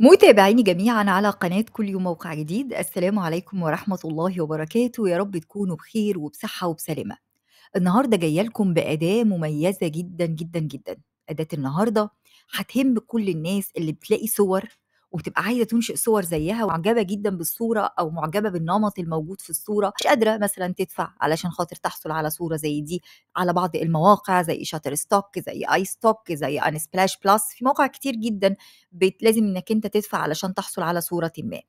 متابعيني جميعا على قناة كل يوم موقع جديد السلام عليكم ورحمة الله وبركاته يا رب تكونوا بخير وبصحة وبسلامة النهاردة جاية لكم بأداة مميزة جدا جدا جدا أداة النهاردة هتهم كل الناس اللي بتلاقي صور وتبقى عايزه تنشئ صور زيها ومعجبه جدا بالصوره او معجبه بالنمط الموجود في الصوره مش قادره مثلا تدفع علشان خاطر تحصل على صوره زي دي على بعض المواقع زي شاتر ستوك زي اي ستوك زي ان سبلاش بلس في مواقع كتير جدا لازم انك انت تدفع علشان تحصل على صوره ما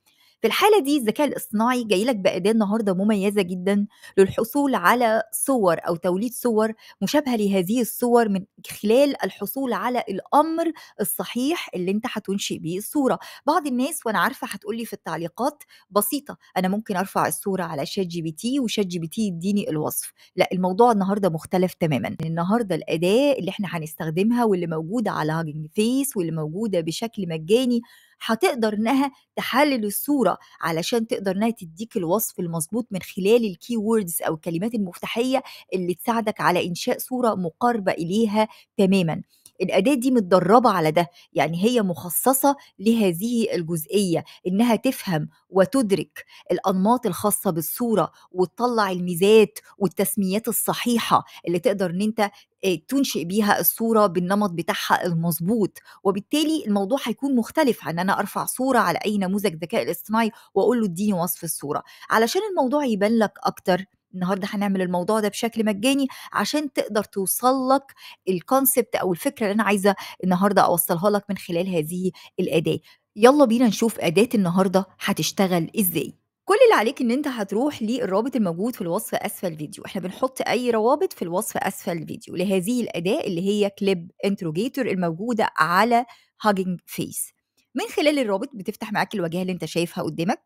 في الحالة دي الذكاء الاصطناعي جاي لك بأداة النهاردة مميزة جدا للحصول على صور أو توليد صور مشابهة لهذه الصور من خلال الحصول على الأمر الصحيح اللي أنت هتنشئ بيه الصورة بعض الناس وأنا عارفة هتقولي في التعليقات بسيطة أنا ممكن أرفع الصورة على شات جي بي تي وشات جي بي تي يديني الوصف لا الموضوع النهاردة مختلف تماما النهاردة الأداة اللي احنا هنستخدمها واللي موجودة على هاجنج فيس واللي موجودة بشكل مجاني هتقدر انها تحلل الصوره علشان تقدر انها تديك الوصف المظبوط من خلال الكي ووردز او الكلمات المفتاحيه اللي تساعدك على انشاء صوره مقاربه اليها تماما الاداه دي متدربه على ده يعني هي مخصصه لهذه الجزئيه انها تفهم وتدرك الانماط الخاصه بالصوره وتطلع الميزات والتسميات الصحيحه اللي تقدر ان انت آه، تنشئ بيها الصوره بالنمط بتاعها المظبوط وبالتالي الموضوع هيكون مختلف عن انا ارفع صوره على اي نموذج ذكاء الاصطناعي واقول له اديني وصف الصوره علشان الموضوع يبان لك اكتر النهارده هنعمل الموضوع ده بشكل مجاني عشان تقدر توصل لك الكونسبت او الفكره اللي انا عايزه النهارده اوصلها لك من خلال هذه الاداه يلا بينا نشوف اداه النهارده هتشتغل ازاي كل اللي عليك ان انت هتروح للرابط الموجود في الوصف اسفل الفيديو احنا بنحط اي روابط في الوصف اسفل الفيديو لهذه الاداه اللي هي كليب انتروجيتور الموجوده على هاجينج فيس من خلال الرابط بتفتح معاك الواجهه اللي انت شايفها قدامك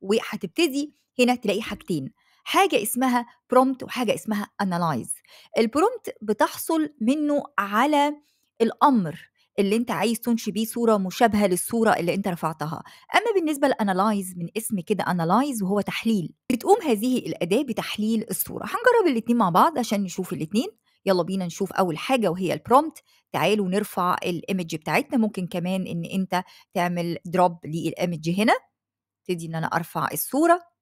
وهتبتدي هنا تلاقي حاجتين حاجه اسمها برومت وحاجه اسمها انالايز البرومت بتحصل منه على الامر اللي انت عايز تنشي بيه صورة مشابهة للصورة اللي انت رفعتها اما بالنسبة لانالايز من اسم كده انالايز وهو تحليل بتقوم هذه الاداة بتحليل الصورة هنجرب الاتنين مع بعض عشان نشوف الاتنين يلا بينا نشوف اول حاجة وهي البرومت تعالوا نرفع الايمج بتاعتنا ممكن كمان ان انت تعمل دروب للايمج هنا تدي ان انا ارفع الصورة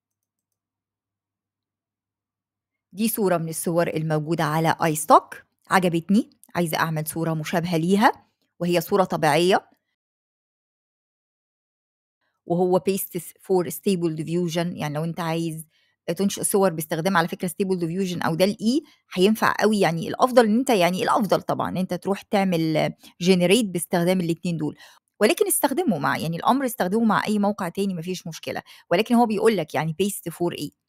دي صورة من الصور الموجودة على اي ستوك عجبتني عايزة أعمل صورة مشابهة ليها وهي صورة طبيعية وهو بيست فور ستيبل ديفيوجن يعني لو انت عايز تنشئ صور باستخدام على فكره ستيبل ديفيوجن او ده الاي e، هينفع قوي يعني الافضل ان انت يعني الافضل طبعا ان انت تروح تعمل جنريت باستخدام الاثنين دول ولكن استخدمه مع يعني الامر استخدمه مع اي موقع تاني مفيش مشكله ولكن هو بيقول لك يعني بيست فور ايه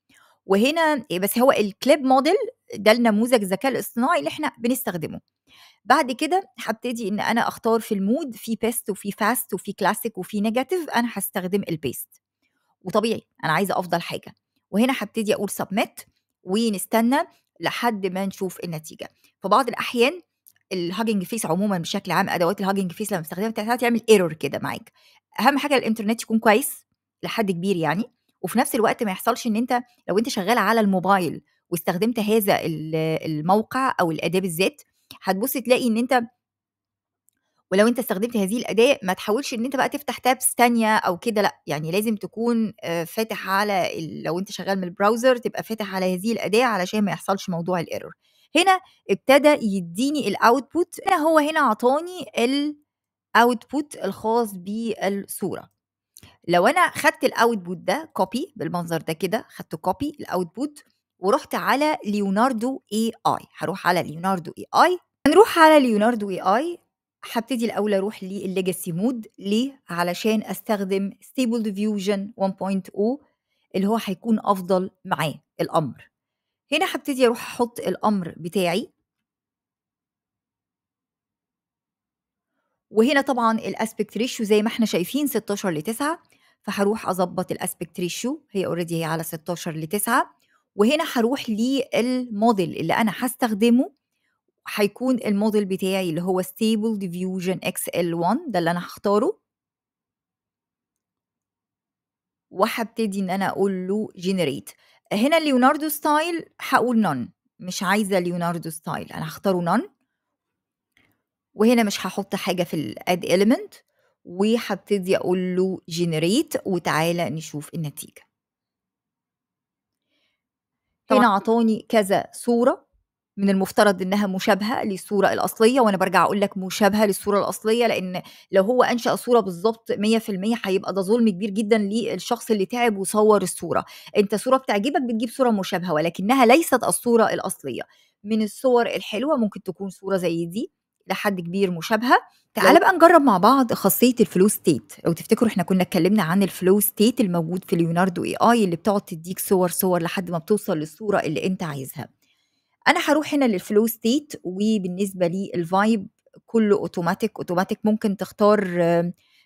وهنا إيه، بس هو الكليب موديل ده النموذج الذكاء الاصطناعي اللي احنا بنستخدمه بعد كده هبتدي ان انا اختار في المود في بيست وفي فاست وفي كلاسيك وفي نيجاتيف انا هستخدم البيست وطبيعي انا عايزه افضل حاجه وهنا هبتدي اقول سبميت ونستنى لحد ما نشوف النتيجه فبعض الاحيان الهاجنج فيس عموما بشكل عام ادوات الهاجنج فيس لما بستخدمها ساعات ايرور كده معاك اهم حاجه الانترنت يكون كويس لحد كبير يعني وفي نفس الوقت ما يحصلش ان انت لو انت شغال على الموبايل واستخدمت هذا الموقع او الاداه بالذات هتبص تلاقي ان انت ولو انت استخدمت هذه الاداه ما تحاولش ان انت بقى تفتح تابس تانية او كده لا يعني لازم تكون آه، فاتح على لو انت شغال من البراوزر تبقى فاتح على هذه الاداه علشان ما يحصلش موضوع الايرور هنا ابتدى يديني الاوتبوت هنا هو هنا عطاني الاوتبوت الخاص بالصوره لو انا خدت الاوتبوت ده كوبي بالمنظر ده كده خدت كوبي الاوتبوت ورحت على ليوناردو اي اي هروح على ليوناردو اي اي هنروح على ليوناردو اي اي هبتدي الاول اروح للليجاسي مود ليه علشان استخدم ستيبل ديفيوجن 1.0 اللي هو هيكون افضل معاه الامر هنا هبتدي اروح احط الامر بتاعي وهنا طبعا الاسبكت ريشيو زي ما احنا شايفين 16 ل 9 فهروح اظبط الاسبكت ريشيو هي اوريدي هي على 16 ل 9 وهنا هروح للموديل اللي انا هستخدمه هيكون الموديل بتاعي اللي هو ستيبل ديفيوجن اكس ال 1 ده اللي انا هختاره وهبتدي ان انا اقول له جنريت هنا ليوناردو ستايل هقول نون مش عايزه ليوناردو ستايل انا هختاره نون وهنا مش هحط حاجة في الـ Add element وهبتدي أقول له generate وتعالى نشوف النتيجة هنا عطاني كذا صورة من المفترض انها مشابهه للصوره الاصليه وانا برجع اقول لك مشابهه للصوره الاصليه لان لو هو انشا صوره بالظبط 100% هيبقى ده ظلم كبير جدا للشخص اللي تعب وصور الصوره انت صوره بتعجبك بتجيب صوره مشابهه ولكنها ليست الصوره الاصليه من الصور الحلوه ممكن تكون صوره زي دي لحد كبير مشابهه تعال بقى نجرب مع بعض خاصيه الفلو ستيت لو تفتكروا احنا كنا اتكلمنا عن الفلو ستيت الموجود في ليوناردو اي اي اللي بتقعد تديك صور صور لحد ما بتوصل للصوره اللي انت عايزها انا هروح هنا للفلو ستيت وبالنسبه لي الفايب كله اوتوماتيك اوتوماتيك ممكن تختار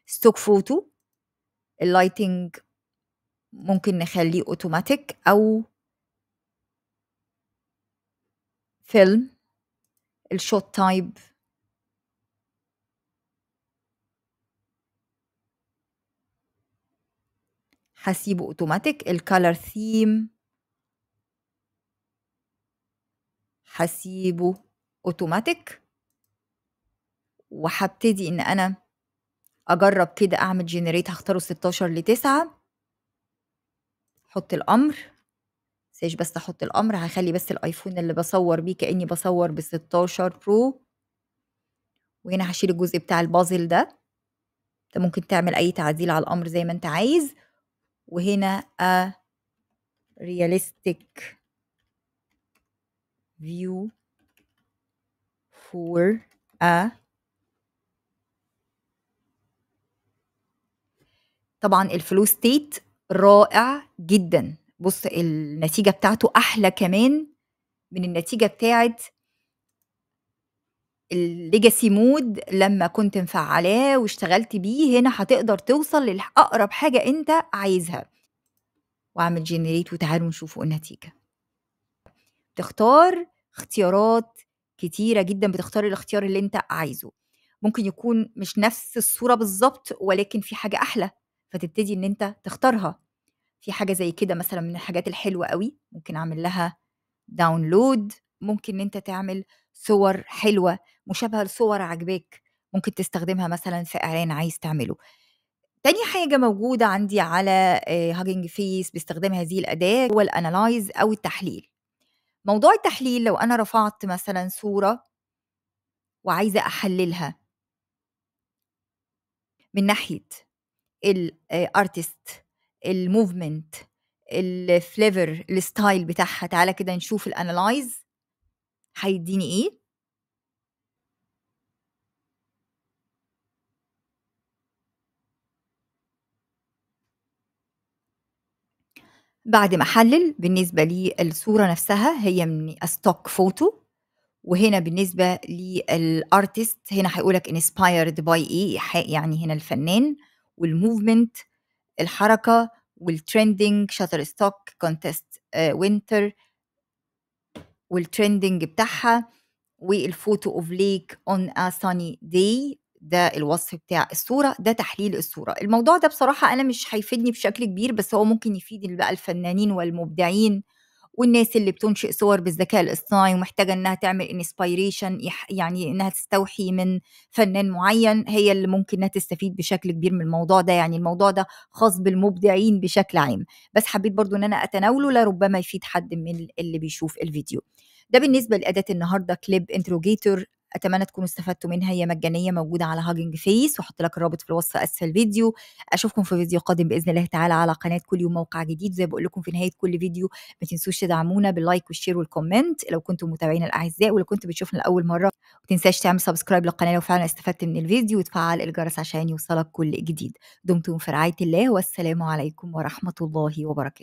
ستوك فوتو اللايتنج ممكن نخليه اوتوماتيك او فيلم الشوت تايب هسيبه اوتوماتيك الكالر ثيم هسيبه اوتوماتيك وهبتدي ان انا اجرب كده اعمل جنريت هختاره 16 ل 9 احط الامر سيش بس احط الامر هخلي بس الايفون اللي بصور بيه كاني بصور ب 16 برو وهنا هشيل الجزء بتاع البازل ده انت ممكن تعمل اي تعديل على الامر زي ما انت عايز وهنا a realistic view for a طبعا الفلو ستيت رائع جدا بص النتيجه بتاعته احلى كمان من النتيجه بتاعت الليجاسي مود لما كنت مفعلاه واشتغلت بيه هنا هتقدر توصل لأقرب حاجة أنت عايزها وأعمل جنريت وتعالوا نشوفوا النتيجة تختار اختيارات كتيرة جدا بتختار الاختيار اللي أنت عايزه ممكن يكون مش نفس الصورة بالظبط ولكن في حاجة أحلى فتبتدي إن أنت تختارها في حاجة زي كده مثلا من الحاجات الحلوة قوي ممكن أعمل لها داونلود ممكن ان أنت تعمل صور حلوة مشابهه لصور عجبك ممكن تستخدمها مثلا في اعلان عايز تعمله تاني حاجة موجودة عندي على هاجينج فيس باستخدام هذه الأداة هو الأنالايز أو التحليل موضوع التحليل لو أنا رفعت مثلا صورة وعايزة أحللها من ناحية الارتست الموفمنت الفليفر الستايل بتاعها تعالى كده نشوف الانالايز هيديني ايه بعد ما احلل بالنسبه للصوره نفسها هي من ستوك فوتو وهنا بالنسبه للارتست هنا هيقولك انسبايرد باي ايه يعني هنا الفنان والموفمنت الحركه والترندنج شاتر ستوك كونتست وينتر والترندنج بتاعها والفوتو اوف ليك اون ا ساني داي ده الوصف بتاع الصورة ده تحليل الصورة الموضوع ده بصراحة أنا مش هيفيدني بشكل كبير بس هو ممكن يفيد بقى الفنانين والمبدعين والناس اللي بتنشئ صور بالذكاء الاصطناعي ومحتاجه انها تعمل انسبيريشن يعني انها تستوحي من فنان معين هي اللي ممكن انها تستفيد بشكل كبير من الموضوع ده يعني الموضوع ده خاص بالمبدعين بشكل عام بس حبيت برضو ان انا اتناوله لربما يفيد حد من اللي بيشوف الفيديو ده بالنسبه لاداه النهارده كليب انتروجيتور اتمنى تكونوا استفدتوا منها هي مجانيه موجوده على هاجنج فيس واحط لك الرابط في الوصف اسفل الفيديو اشوفكم في فيديو قادم باذن الله تعالى على قناه كل يوم موقع جديد زي بقول لكم في نهايه كل فيديو ما تنسوش تدعمونا باللايك والشير والكومنت لو كنتم متابعين الاعزاء ولو كنت بتشوفنا لاول مره ما تنساش تعمل سبسكرايب للقناه لو فعلا استفدت من الفيديو وتفعل الجرس عشان يوصلك كل جديد دمتم في رعايه الله والسلام عليكم ورحمه الله وبركاته